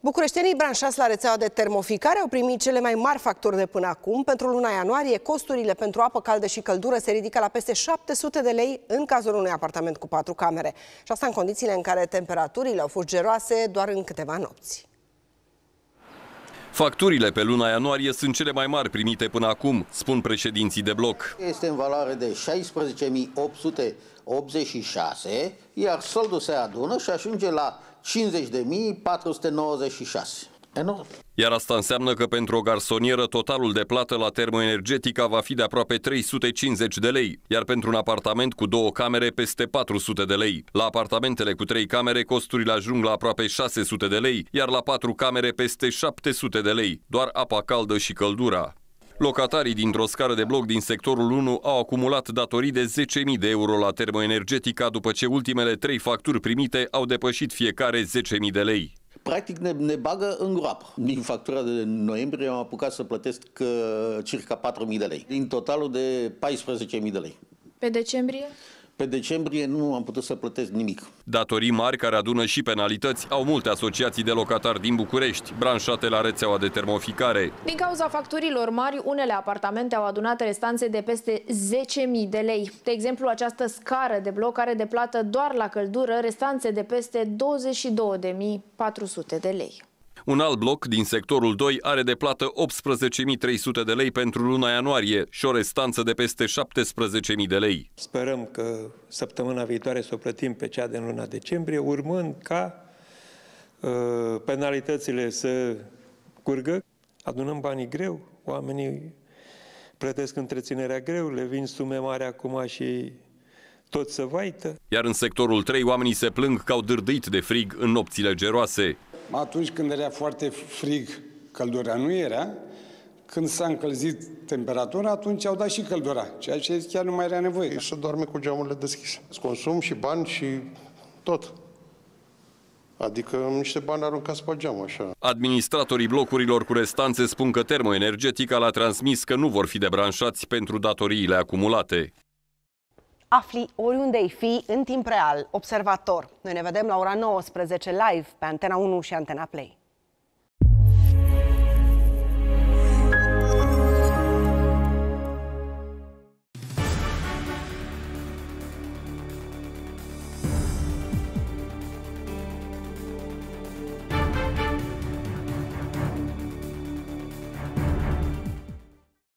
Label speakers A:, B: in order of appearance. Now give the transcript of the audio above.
A: Bucureștenii branșați la rețeaua de termoficare au primit cele mai mari facturi de până acum. Pentru luna ianuarie, costurile pentru apă caldă și căldură se ridică la peste 700 de lei în cazul unui apartament cu patru camere. Și asta în condițiile în care temperaturile au fost geroase doar în câteva nopți.
B: Facturile pe luna ianuarie sunt cele mai mari primite până acum, spun președinții de bloc.
C: Este în valoare de 16.886, iar soldul se adună și ajunge la 50.496 enorm.
B: Iar asta înseamnă că pentru o garsonieră totalul de plată la termoenergetica va fi de aproape 350 de lei, iar pentru un apartament cu două camere peste 400 de lei. La apartamentele cu trei camere costurile ajung la aproape 600 de lei, iar la patru camere peste 700 de lei, doar apa caldă și căldura. Locatarii dintr-o scară de bloc din sectorul 1 au acumulat datorii de 10.000 de euro la termoenergetica după ce ultimele trei facturi primite au depășit fiecare 10.000 de lei
C: practic ne, ne bagă în groapă. Din factura de noiembrie am apucat să plătesc uh, circa 4.000 de lei, din totalul de 14.000 de lei.
A: Pe decembrie?
C: Pe decembrie nu am putut să plătesc nimic.
B: Datorii mari care adună și penalități au multe asociații de locatari din București, branșate la rețeaua de termoficare.
A: Din cauza facturilor mari, unele apartamente au adunat restanțe de peste 10.000 de lei. De exemplu, această scară de bloc are de plată doar la căldură restanțe de peste 22.400 de lei.
B: Un alt bloc din sectorul 2 are de plată 18.300 de lei pentru luna ianuarie și o restanță de peste 17.000 de lei.
D: Sperăm că săptămâna viitoare să o plătim pe cea din luna decembrie, urmând ca uh, penalitățile să curgă. Adunăm banii greu, oamenii plătesc întreținerea greu, le vin sume mari acum și tot să vaită.
B: Iar în sectorul 3 oamenii se plâng că au dârdit de frig în nopțile geroase
D: atunci
C: când era foarte frig, căldura nu era. Când s-a încălzit temperatura, atunci au dat și căldura, ceea ce chiar nu mai era nevoie. Și să doarme cu geamurile deschise. Îți consum și bani și tot. Adică niște bani aruncați pe geam, așa.
B: Administratorii blocurilor cu restanțe spun că termoenergetica l-a transmis că nu vor fi debranșați pentru datoriile acumulate.
A: Afli oriunde ai fi în timp real, observator. Noi ne vedem la ora 19 live pe Antena 1 și Antena Play.